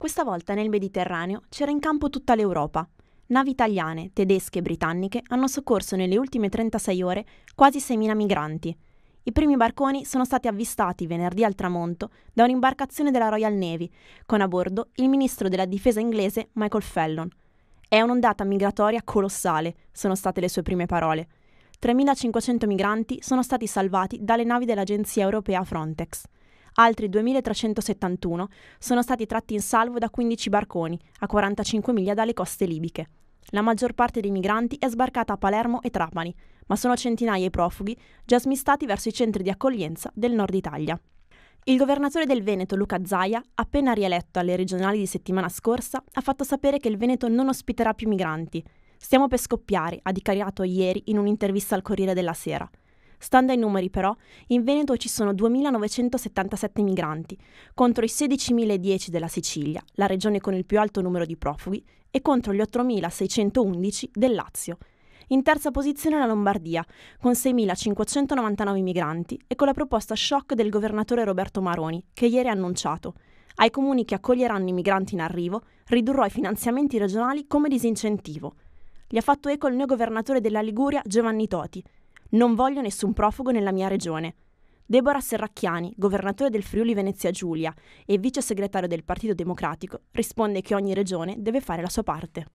Questa volta nel Mediterraneo c'era in campo tutta l'Europa. Navi italiane, tedesche e britanniche hanno soccorso nelle ultime 36 ore quasi 6.000 migranti. I primi barconi sono stati avvistati venerdì al tramonto da un'imbarcazione della Royal Navy, con a bordo il ministro della difesa inglese Michael Fellon. È un'ondata migratoria colossale, sono state le sue prime parole. 3.500 migranti sono stati salvati dalle navi dell'agenzia europea Frontex altri 2.371 sono stati tratti in salvo da 15 barconi, a 45 miglia dalle coste libiche. La maggior parte dei migranti è sbarcata a Palermo e Trapani, ma sono centinaia i profughi già smistati verso i centri di accoglienza del nord Italia. Il governatore del Veneto, Luca Zaia, appena rieletto alle regionali di settimana scorsa, ha fatto sapere che il Veneto non ospiterà più migranti. Stiamo per scoppiare, ha dichiarato ieri in un'intervista al Corriere della Sera. Stando ai numeri però, in Veneto ci sono 2.977 migranti, contro i 16.010 della Sicilia, la regione con il più alto numero di profughi, e contro gli 8.611 del Lazio. In terza posizione la Lombardia, con 6.599 migranti e con la proposta shock del governatore Roberto Maroni, che ieri ha annunciato. Ai comuni che accoglieranno i migranti in arrivo ridurrò i finanziamenti regionali come disincentivo. Gli ha fatto eco il neo governatore della Liguria Giovanni Toti, non voglio nessun profugo nella mia regione. Deborah Serracchiani, governatore del Friuli Venezia Giulia e vice segretario del Partito Democratico, risponde che ogni regione deve fare la sua parte.